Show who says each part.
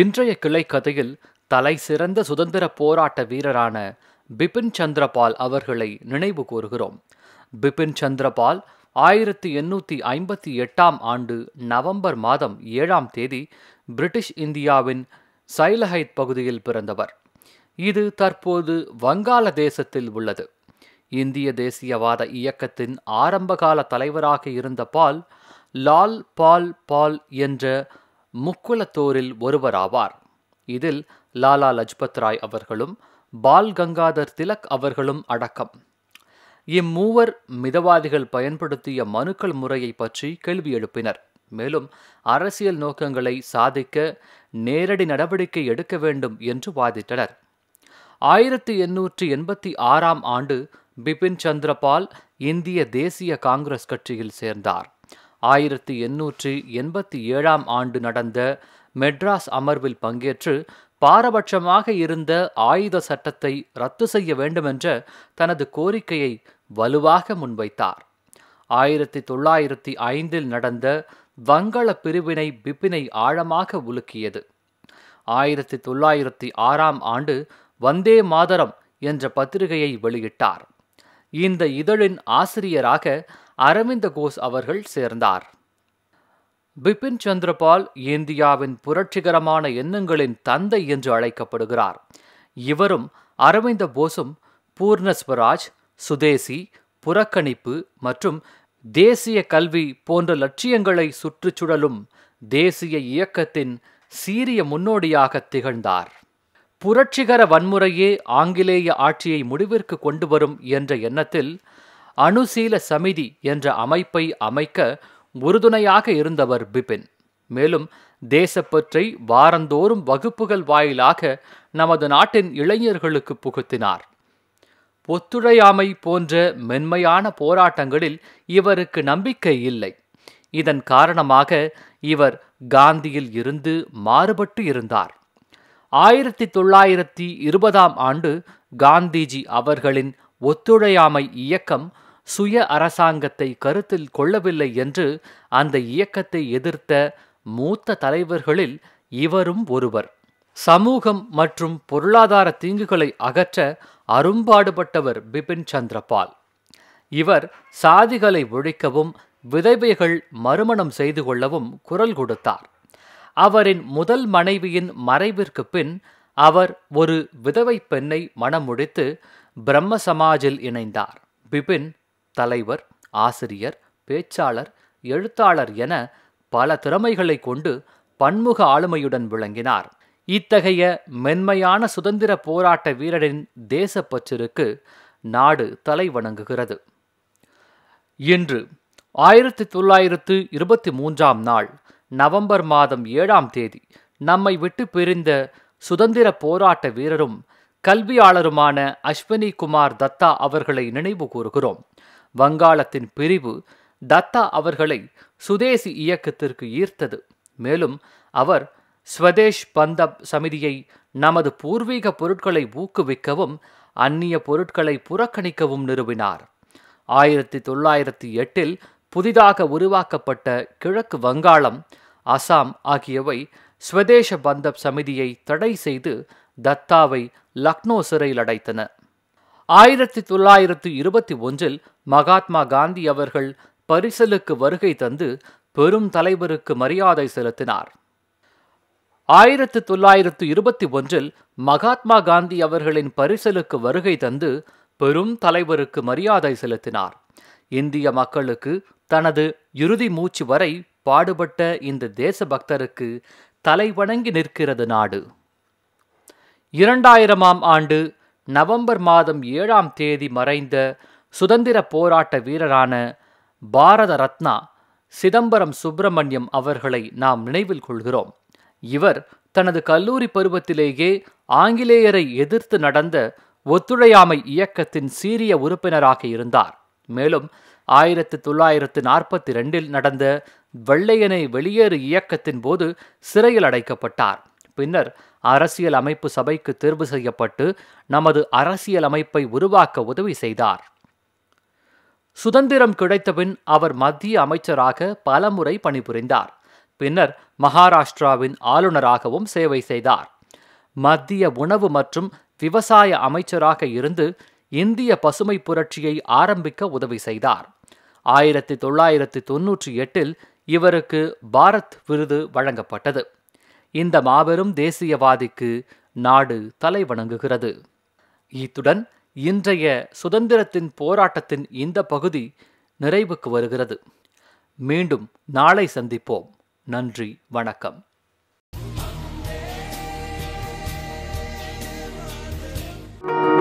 Speaker 1: இன்றைய கிளை கதையில் தலை சிறந்த சுதந்திர போராட்ட வீரரான பிபின் சந்திரபால் அவர்களை நினைவு கூறுகிறோம் பிபின் சந்திரபால் ஆயிரத்தி எண்ணூற்றி ஐம்பத்தி எட்டாம் ஆண்டு நவம்பர் மாதம் ஏழாம் தேதி பிரிட்டிஷ் இந்தியாவின் சைலஹைத் பகுதியில் பிறந்தவர் இது தற்போது வங்காள தேசத்தில் உள்ளது இந்திய தேசியவாத இயக்கத்தின் ஆரம்பகால தலைவராக இருந்த பால் லால் பால் பால் என்ற முக்குலத்தோரில் ஒருவராவார் இதில் லாலா லஜ்பத் ராய் அவர்களும் பால் கங்காதர் திலக் அவர்களும் அடக்கம் இம்மூவர் மிதவாதிகள் பயன்படுத்திய மனுக்கள் முறையை பற்றி கேள்வி எழுப்பினர் மேலும் அரசியல் நோக்கங்களை சாதிக்க நேரடி நடவடிக்கை எடுக்க வேண்டும் என்று வாதிட்டனர் ஆயிரத்தி எண்ணூற்றி எண்பத்தி ஆறாம் ஆண்டு பிபின் சந்திரபால் இந்திய தேசிய காங்கிரஸ் கட்சியில் சேர்ந்தார் ஆயிரத்தி எண்ணூற்றி எண்பத்தி ஏழாம் ஆண்டு நடந்த மெட்ராஸ் அமர்வில் பங்கேற்று பாரபட்சமாக இருந்த ஆயுத சட்டத்தை ரத்து செய்ய வேண்டுமென்ற தனது கோரிக்கையை வலுவாக முன்வைத்தார் ஆயிரத்தி தொள்ளாயிரத்தி ஐந்தில் நடந்த வங்கள பிரிவினை பிப்பினை ஆழமாக உலுக்கியது ஆயிரத்தி தொள்ளாயிரத்தி ஆறாம் ஆண்டு வந்தே மாதரம் என்ற பத்திரிகையை வெளியிட்டார் இந்த இதழின் ஆசிரியராக அரவிந்த கோஷ் அவர்கள் சேர்ந்தார் பிபின் சந்திரபால் இந்தியாவின் புரட்சிகரமான எண்ணங்களின் தந்தை என்று அழைக்கப்படுகிறார் இவரும் அரவிந்த போஸும் பூர்ணஸ்வராஜ் சுதேசி புறக்கணிப்பு மற்றும் தேசிய கல்வி போன்ற லட்சியங்களை சுற்றுச்சூழலும் தேசிய இயக்கத்தின் சீரிய முன்னோடியாக திகழ்ந்தார் புரட்சிகர வன்முறையே ஆங்கிலேய ஆட்சியை முடிவிற்கு கொண்டு வரும் என்ற எண்ணத்தில் அணுசீல சமிதி என்ற அமைப்பை அமைக்க உறுதுணையாக இருந்தவர் பிபின் மேலும் தேசப்பற்றை வாரந்தோறும் வகுப்புகள் வாயிலாக நமது நாட்டின் இளைஞர்களுக்கு புகுத்தினார் ஒத்துழையாமை போன்ற மென்மையான போராட்டங்களில் இவருக்கு நம்பிக்கை இல்லை இதன் காரணமாக இவர் காந்தியில் இருந்து மாறுபட்டு இருந்தார் ஆயிரத்தி தொள்ளாயிரத்தி இருபதாம் ஆண்டு காந்திஜி அவர்களின் ஒத்துழையாமை இயக்கம் சுய அரசாங்கத்தை கருத்தில் கொள்ளவில்லை என்று அந்த இயக்கத்தை எதிர்த்த மூத்த தலைவர்களில் இவரும் ஒருவர் சமூகம் மற்றும் பொருளாதார தீங்குகளை அகற்ற அரும்பாடுபட்டவர் பிபின் சந்திரபால் இவர் சாதிகளை ஒழிக்கவும் விதவைகள் மறுமணம் செய்து கொள்ளவும் குரல் கொடுத்தார் அவரின் முதல் மனைவியின் மறைவிற்கு பின் அவர் ஒரு விதவை பெண்ணை மனமுடித்து பிரம்ம சமாஜில் இணைந்தார் பிபின் தலைவர் ஆசிரியர் பேச்சாளர் எழுத்தாளர் என பல திறமைகளை கொண்டு பன்முக ஆளுமையுடன் விளங்கினார் இத்தகைய மென்மையான சுதந்திர போராட்ட வீரரின் தேசப்பற்றிற்கு நாடு தலை வணங்குகிறது இன்று ஆயிரத்தி தொள்ளாயிரத்து இருபத்தி மூன்றாம் நாள் நவம்பர் மாதம் ஏழாம் தேதி நம்மை விட்டு பிரிந்த சுதந்திர போராட்ட வீரரும் கல்வியாளருமான அஸ்வினி குமார் தத்தா அவர்களை நினைவு கூறுகிறோம் வங்காளத்தின் பிரிவு தத்தா அவர்களை சுதேசி இயக்கத்திற்கு ஈர்த்தது மேலும் அவர் ஸ்வதேஷ் பந்தப் சமிதியை நமது பூர்வீக பொருட்களை ஊக்குவிக்கவும் அந்நிய பொருட்களை புறக்கணிக்கவும் நிறுவினார் ஆயிரத்தி தொள்ளாயிரத்தி எட்டில் புதிதாக உருவாக்கப்பட்ட கிழக்கு வங்காளம் அசாம் ஆகியவை ஸ்வதேஷ பந்தப் சமிதியை தடை செய்து தத்தாவை லக்னோ சிறையில் அடைத்தன ஆயிரத்தி தொள்ளாயிரத்து இருபத்தி ஒன்றில் மகாத்மா காந்தி அவர்கள் பரிசலுக்கு வருகை தந்து பெரும் தலைவருக்கு மரியாதை செலுத்தினார் ஆயிரத்து தொள்ளாயிரத்து இருபத்தி ஒன்றில் மகாத்மா காந்தி அவர்களின் பரிசலுக்கு வருகை தந்து பெரும் தலைவருக்கு மரியாதை செலுத்தினார் இந்திய மக்களுக்கு தனது இறுதி மூச்சு வரை பாடுபட்ட இந்த தேசபக்தருக்கு தலைவணங்கி நிற்கிறது நாடு இரண்டாயிரமாம் ஆண்டு நவம்பர் மாதம் ஏழாம் தேதி மறைந்த சுதந்திர போராட்ட வீரரான பாரத ரத்னா சிதம்பரம் சுப்பிரமணியம் அவர்களை நாம் நினைவில் கொள்கிறோம் இவர் தனது கல்லூரி பருவத்திலேயே ஆங்கிலேயரை எதிர்த்து நடந்த ஒத்துழையாமை இயக்கத்தின் சீரிய உறுப்பினராக இருந்தார் மேலும் ஆயிரத்தி தொள்ளாயிரத்து நாற்பத்தி ரெண்டில் நடந்த வெள்ளையனை வெளியேறு இயக்கத்தின் போது சிறையில் அடைக்கப்பட்டார் பின்னர் அரசியல் அமைப்பு சபைக்கு தேர்வு செய்யப்பட்டு நமது அரசியல் அமைப்பை உருவாக்க உதவி செய்தார் சுதந்திரம் கிடைத்தபின் அவர் மத்திய அமைச்சராக பலமுறை பணிபுரிந்தார் பின்னர் மகாராஷ்டிராவின் ஆளுநராகவும் சேவை செய்தார் மத்திய உணவு மற்றும் விவசாய அமைச்சராக இருந்து இந்திய பசுமை புரட்சியை ஆரம்பிக்க உதவி செய்தார் ஆயிரத்தி தொள்ளாயிரத்தி தொன்னூற்றி எட்டில் இவருக்கு பாரத் விருது வழங்கப்பட்டது இந்த மாபெரும் தேசியவாதிக்கு நாடு தலை வணங்குகிறது இத்துடன் இன்றைய சுதந்திரத்தின் போராட்டத்தின் இந்த பகுதி நிறைவுக்கு வருகிறது மீண்டும் நாளை சந்திப்போம் நன்றி வணக்கம் thank you